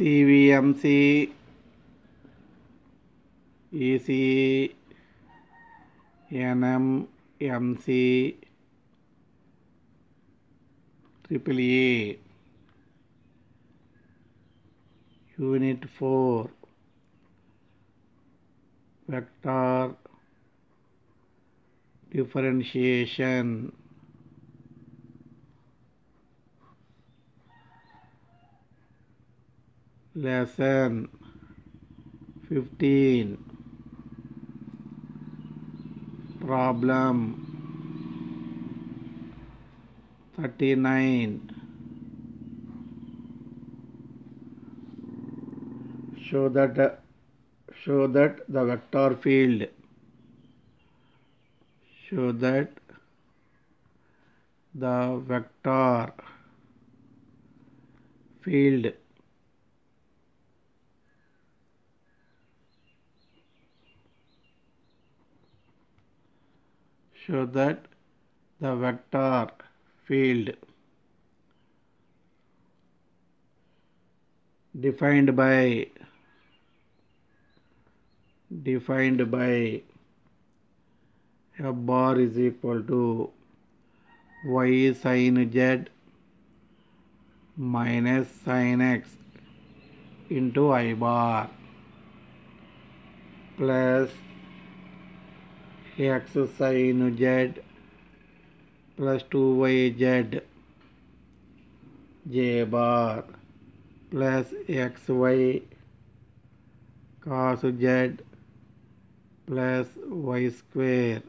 CVMC, EC, NM, MC, A, Unit 4, Vector Differentiation lesson 15 problem 39 show that show that the vector field show that the vector field so that the vector field defined by defined by f bar is equal to y sine z minus sine x into i bar plus x sin z plus 2yz j bar plus xy cos z plus y square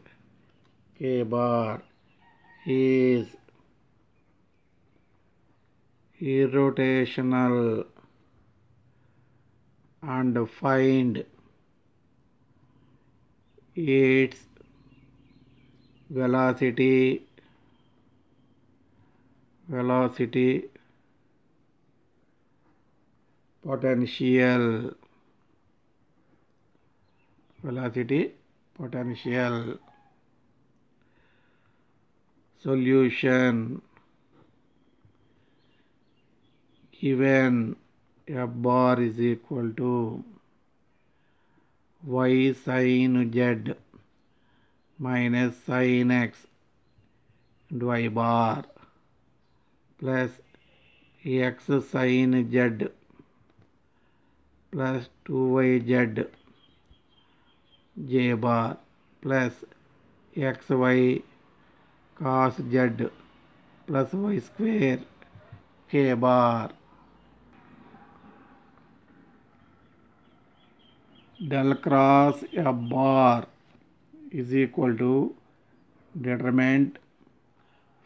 k bar is irrotational and find its velocity velocity potential velocity potential solution given f bar is equal to y sine z minus sin x into i bar plus x sin z plus 2yz j bar plus xy cos z plus y square k bar del cross f bar is equal to determinant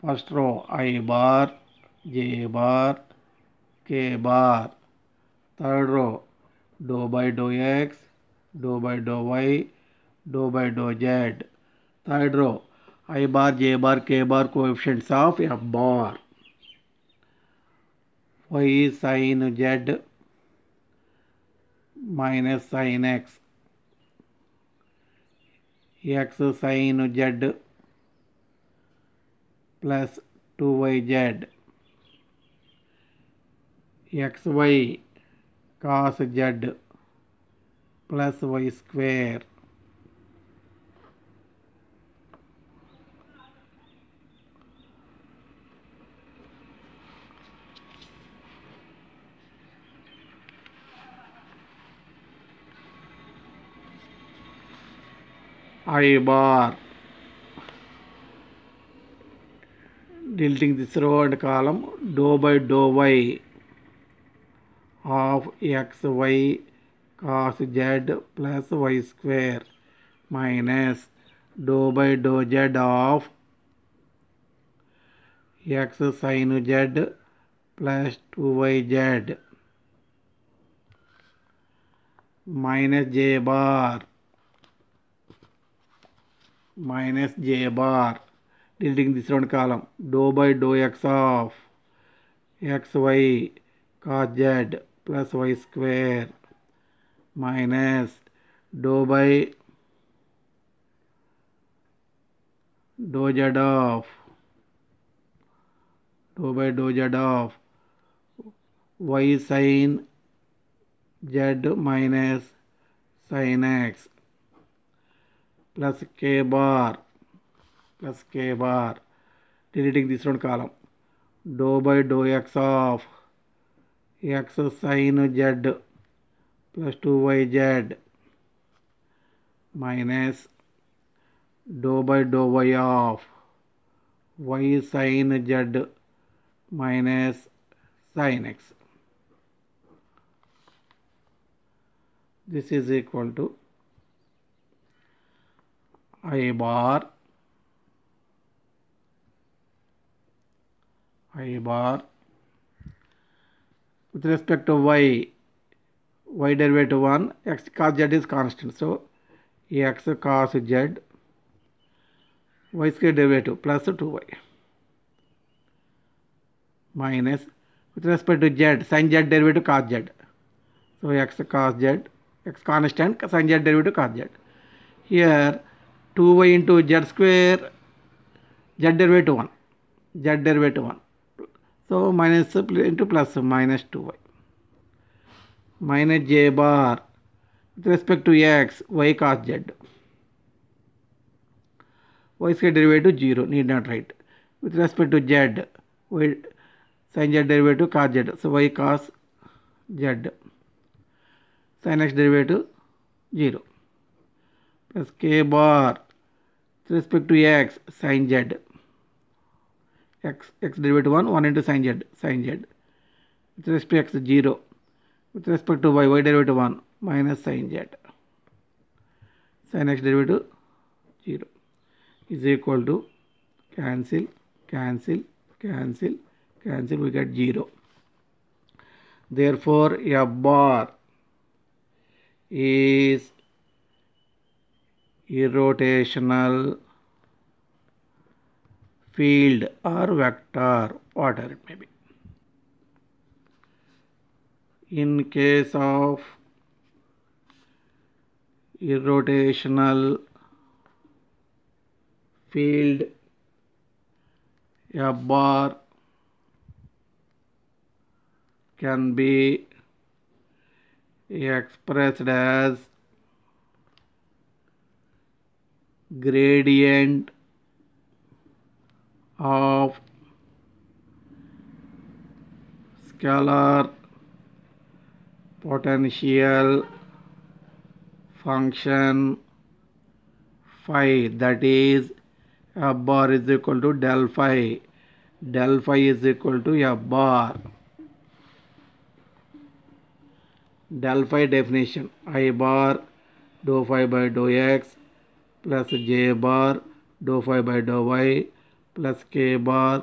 first row i bar j bar k bar third row dou by dou x dou by dou y dou by dou z third row i bar j bar k bar coefficients of f bar y sin z minus sin x x sin z plus 2yz xy cos z plus y square I bar tilting this row and column dou by dou y of x y cos z plus y square minus dou by dou z of x sin z plus 2yz minus j bar minus j bar deleting this round column dou by dou x of xy cos z plus y square minus dou by dou z of dou by dou z of y sin z minus sin x plus k bar plus k bar deleting this one column dou by dou x of x sine z plus 2yz minus dou by dou y of y sine z minus sine x this is equal to i bar i bar with respect to y y derivative 1 x cos z is constant so x cos z y square derivative plus 2y minus with respect to z sin z derivative cos z so x cos z x constant sin z derivative cos z here 2y into z square z derivative 1 z derivative 1 so minus into plus minus 2y minus j bar with respect to x y cos z y square derivative 0 need not write with respect to z y sin z derivative cos z so y cos z sin x derivative 0 plus k bar with respect to x sine z x x derivative 1 1 into sine z sine z with respect to x 0 with respect to y y derivative 1 minus sine z sine x derivative 0 is equal to cancel cancel cancel cancel we get 0 therefore f bar is irrotational field or vector, whatever it may be. In case of irrotational field, a bar can be expressed as gradient of scalar potential function phi that is f bar is equal to del phi del phi is equal to f bar del phi definition i bar do phi by do x plus j bar dou phi by dou y plus k bar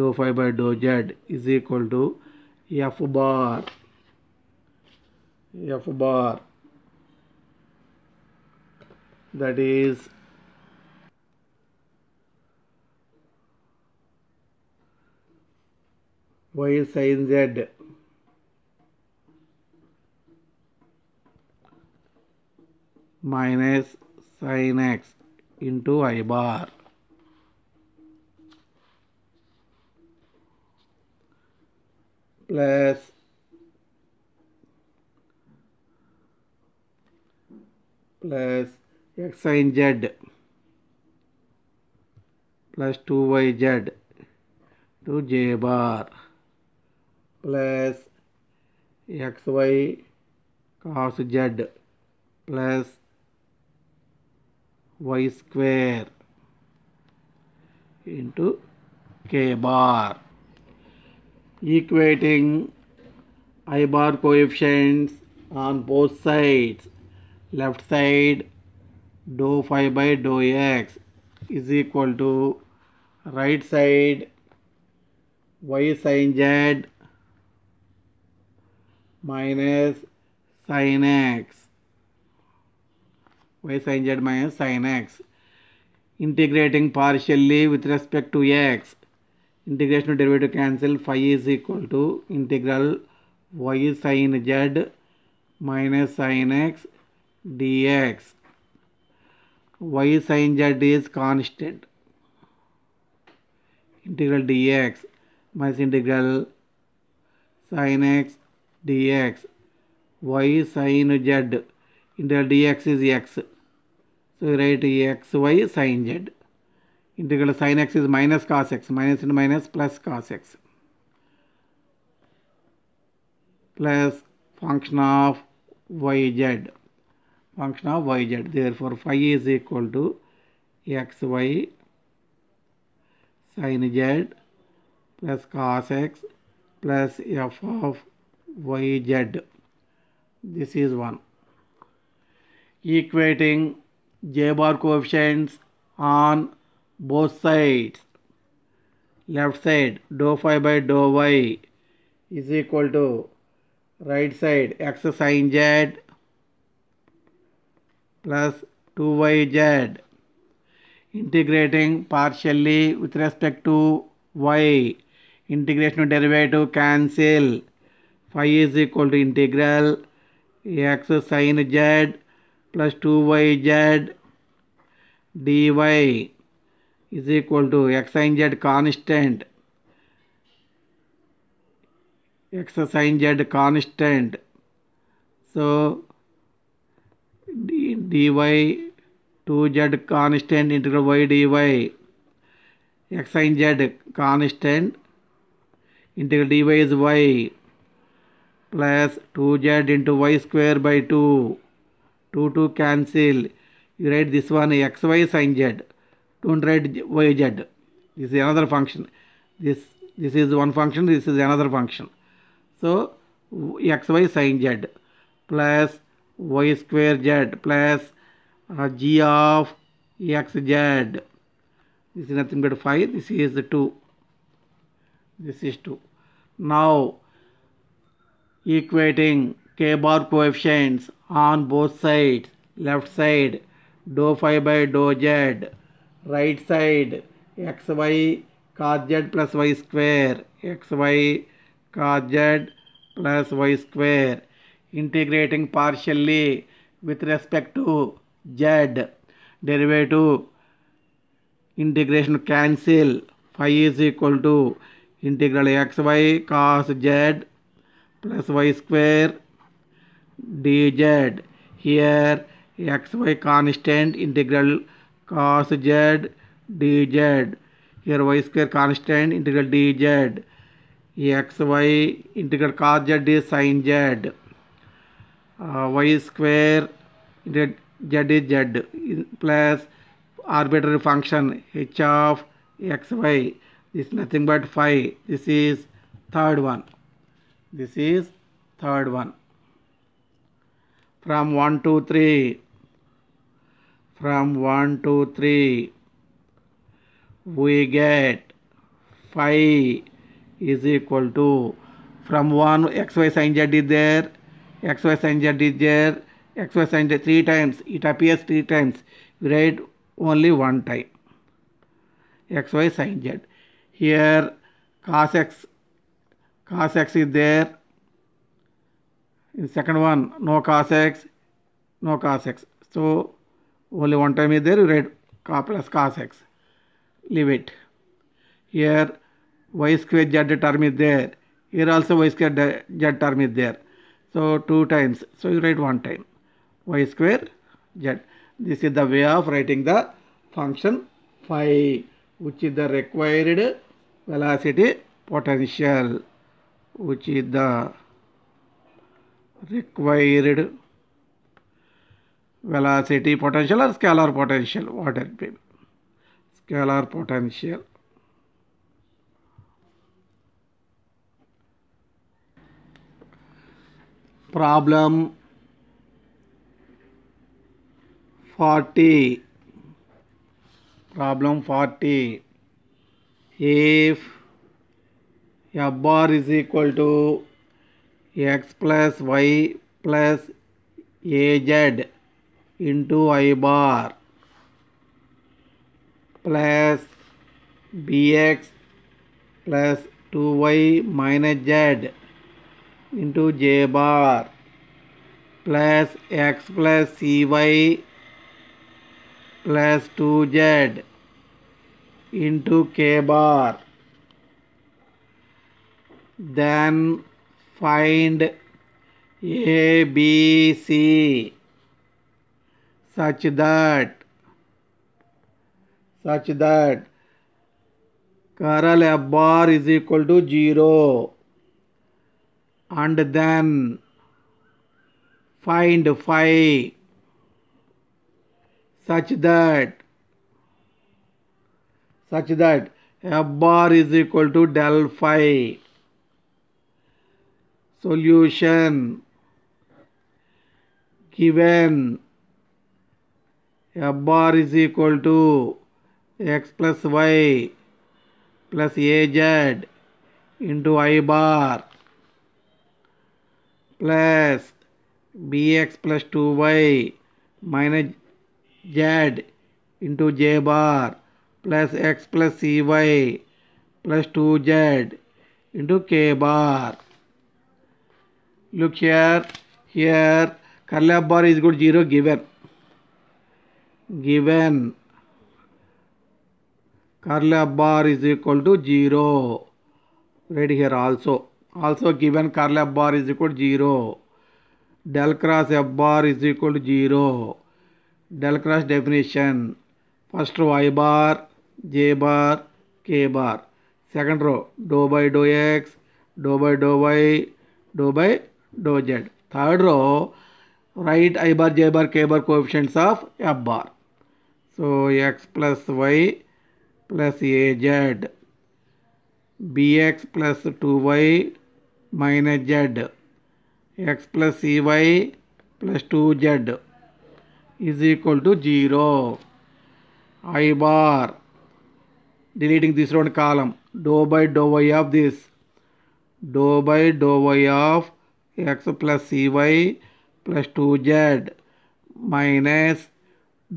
dou phi by dou z is equal to f bar f bar that is y sin z minus sin x into i bar. plus plus x sin z plus z to j bar plus xy cos z plus y square into k bar equating i bar coefficients on both sides left side dou phi by dou x is equal to right side y sin z minus sin x y sin z minus sin x. Integrating partially with respect to x. Integration of derivative cancel. Phi is equal to integral y sin z minus sin x dx. y sin z is constant. Integral dx minus integral sin x dx y sin z Integral the dx is x. So we write xy sin z. Integral sin x is minus cos x, minus into minus plus cos x. Plus function of yz. Function of yz. Therefore, phi is equal to xy sin z plus cos x plus f of yz. This is 1 equating J bar coefficients on both sides. Left side dou phi by dou y is equal to right side x sin z plus 2yz integrating partially with respect to y integration derivative cancel phi is equal to integral x sin z plus 2yz dy is equal to x sin z constant x sin z constant so dy 2z constant integral y dy x sin z constant integral dy is y plus 2z into y square by 2 2 2 cancel you write this one xy sin z don't write yz this is another function this this is one function this is another function so xy sin z plus y square z plus uh, g of xz this is nothing but 5 this is 2 this is 2 now equating k bar coefficients on both sides left side dou phi by dou z right side xy cos z plus y square xy cos z plus y square integrating partially with respect to z derivative integration cancel phi is equal to integral xy cos z plus y square dz. Here xy constant integral cos z dz. Here y square constant integral dz. xy integral cos z is sin z. Uh, y square z, z is z plus arbitrary function h of xy. This is nothing but phi. This is third one. This is third one. from 1 to 3 from 1 to 3 we get phi is equal to from 1 xy sin z is there xy sin z is there xy sin z 3 times it appears 3 times we write only one time xy sin z here cos x cos x is there in second one, no cos x, no cos x. So only one time is there, you write plus cos x. Leave it. Here y square z term is there. Here also y square z term is there. So two times. So you write one time. y square z. This is the way of writing the function phi which is the required velocity potential which is the required velocity potential or scalar potential what it be scalar potential problem 40 problem 40 if f bar is equal to x plus y plus az into i bar plus bx plus 2y minus z into j bar plus x plus cy plus 2z into k bar then find A, B, C such that such that curl F bar is equal to 0 and then find phi such that such that F bar is equal to del phi solution given f bar is equal to x plus y plus az into i bar plus bx plus 2y minus z into j bar plus x plus cy plus 2z into k bar. Look here, here curly up bar is equal to 0 given. Given curly up bar is equal to zero Right here also. Also given curly up bar is equal to zero Del cross F bar is equal to zero Del cross definition. First row I bar, J bar, K bar. Second row, do by do x, do by do y, do by dou z. Third row, write i bar, j bar, k bar coefficients of f bar. So x plus y plus az, bx plus 2y minus z, x plus cy plus 2z is equal to 0. i bar, deleting this round column, dou by dou y of this, dou by dou y of x plus c y plus two z minus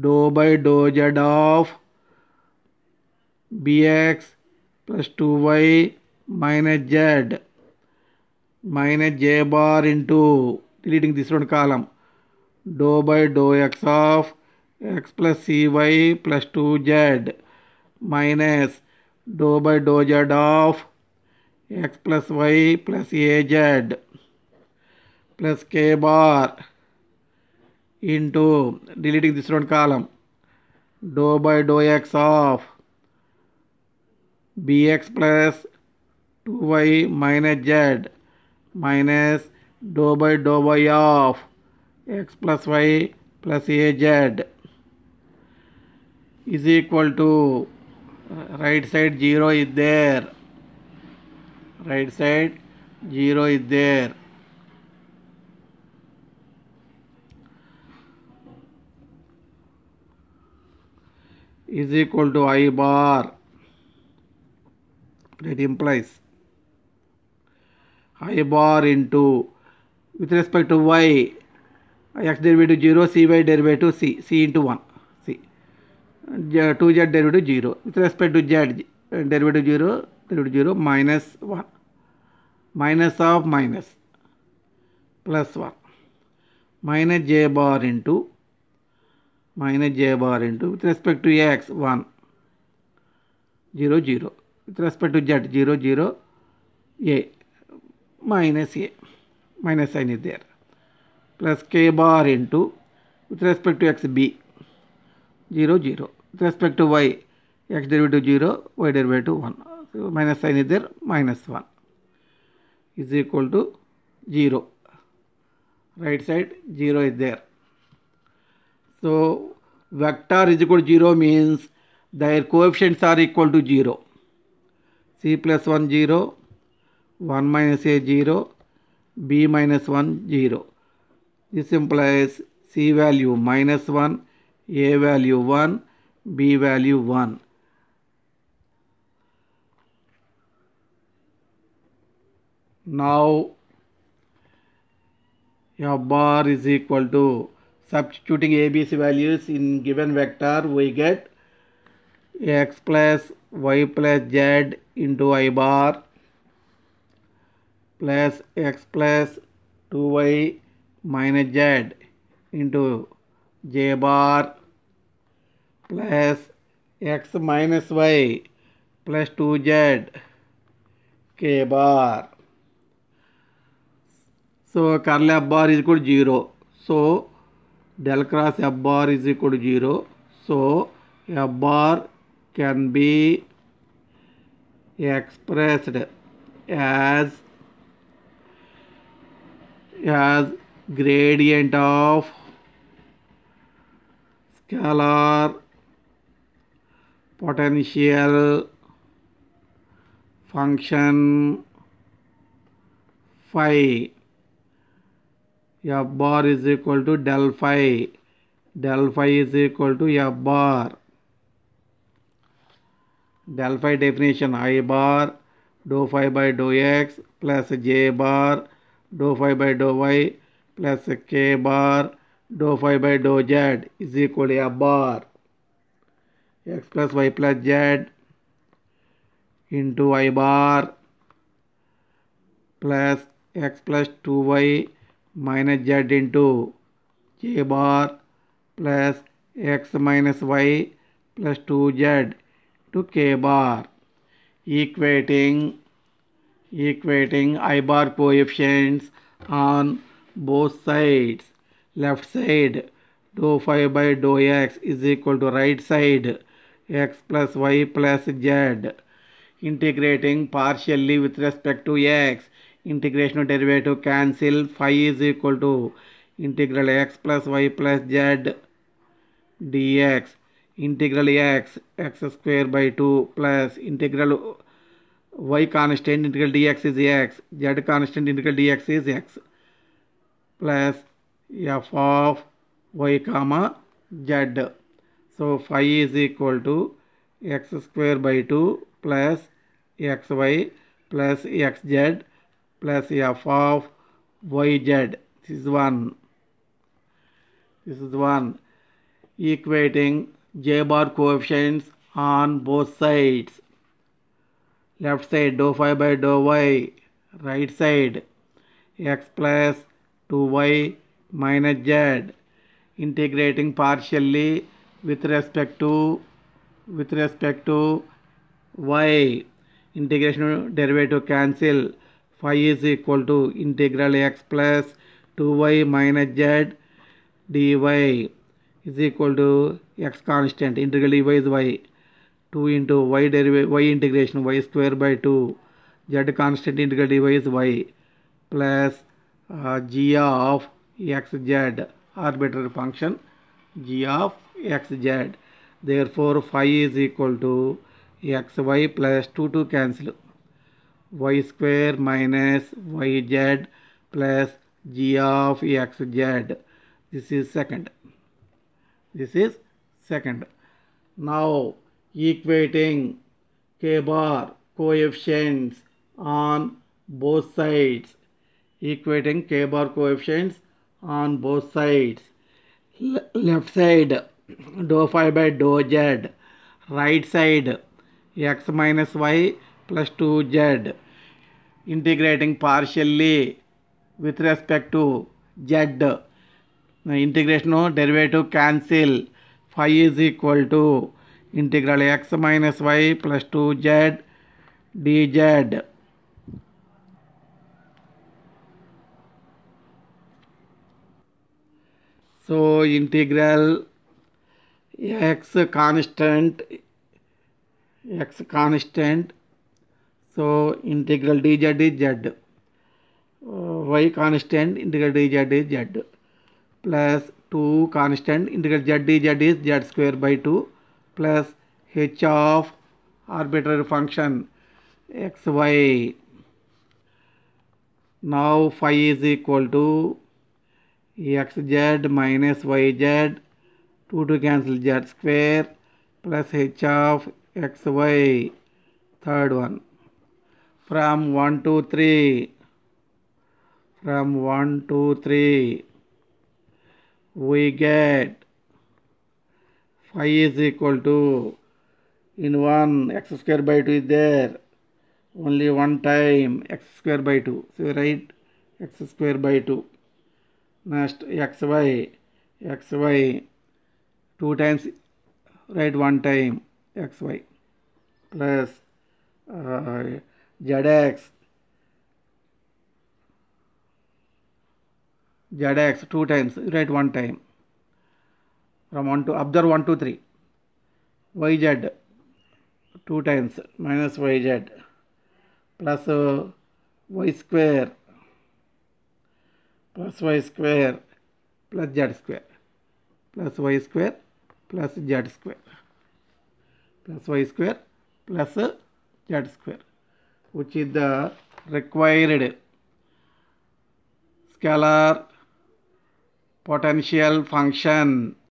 del by del z of b x plus two y minus z minus j bar into deleting this row column del by del x of x plus c y plus two z minus del by del z of x plus y plus a z plus k bar into deleting this one column dou by dou x of bx plus 2y minus z minus dou by dou y of x plus y plus az is equal to right side 0 is there right side 0 is there is equal to I bar. that implies I bar into with respect to y x derivative 0 c y derivative c c into 1 c 2z uh, derivative 0 with respect to z uh, derivative 0 derivative 0 minus 1 minus of minus plus 1 minus j bar into minus j bar into with respect to x 1 0 0 with respect to z 0 0 a minus a minus sign is there plus k bar into with respect to x b 0 0 with respect to y x derivative 0 y derivative 1 so minus sign is there minus 1 is equal to 0 right side 0 is there So vector is equal to zero means their coefficients are equal to zero c plus 1 zero 1 minus a zero b minus 1 zero This implies c value minus 1, a value 1, b value 1. Now, your bar is equal to Substituting ABC values in given vector, we get x plus y plus z into i bar plus x plus 2y minus z into j bar plus x minus y plus 2z k bar. So curly bar is equal to 0. So del cross f bar is equal to 0. So, f bar can be expressed as as gradient of scalar potential function phi f bar is equal to del phi del phi is equal to f bar del phi definition i bar dou phi by dou x plus j bar dou phi by dou y plus k bar dou phi by dou z is equal to f bar x plus y plus z into i bar plus x plus 2y minus z into j bar plus x minus y plus 2z to k bar equating equating i bar coefficients on both sides left side do phi by do x is equal to right side x plus y plus z integrating partially with respect to x integration derivative cancel five is equal to integral x plus y plus z dx integral x x square by two plus integral y constant integral dx is x z constant integral dx is x plus f of y comma z so five is equal to x square by two plus x y plus x z plus f of yz. This is one. This is one. Equating j bar coefficients on both sides. Left side dou phi by dou y. Right side x plus 2y minus z. Integrating partially with respect to with respect to y integration derivative cancel phi is equal to integral x plus 2y minus z dy is equal to x constant integral dy is y 2 into y derivative y integration y square by 2 z constant integral dy is y plus uh, g of xz arbitrary function g of xz therefore phi is equal to xy plus 2 to cancel y square minus yz plus g of xz. This is second. This is second. Now equating k bar coefficients on both sides. Equating k bar coefficients on both sides. L left side dou phi by dou z. Right side x minus y plus 2z integrating partially with respect to z. the integration of derivative cancel. Phi is equal to integral x minus y plus 2z dz. So, integral x constant x constant So integral dz is z. Uh, y constant integral dz is z plus 2 constant integral z dz is z square by 2 plus h of arbitrary function xy. Now phi is equal to xz minus yz 2 to cancel z square plus h of xy third one from 1 to 3 from 1 to 3 we get phi is equal to in 1 x square by 2 is there only one time x square by 2 so write x square by 2 next xy xy 2 times write one time xy plus uh, ZX, ZX two times, write one time. From 1 to, observe 1 to 3. YZ two times minus YZ plus uh, Y square plus Y square plus Z square plus Y square plus Z square plus Y square plus uh, Z square which is the required scalar potential function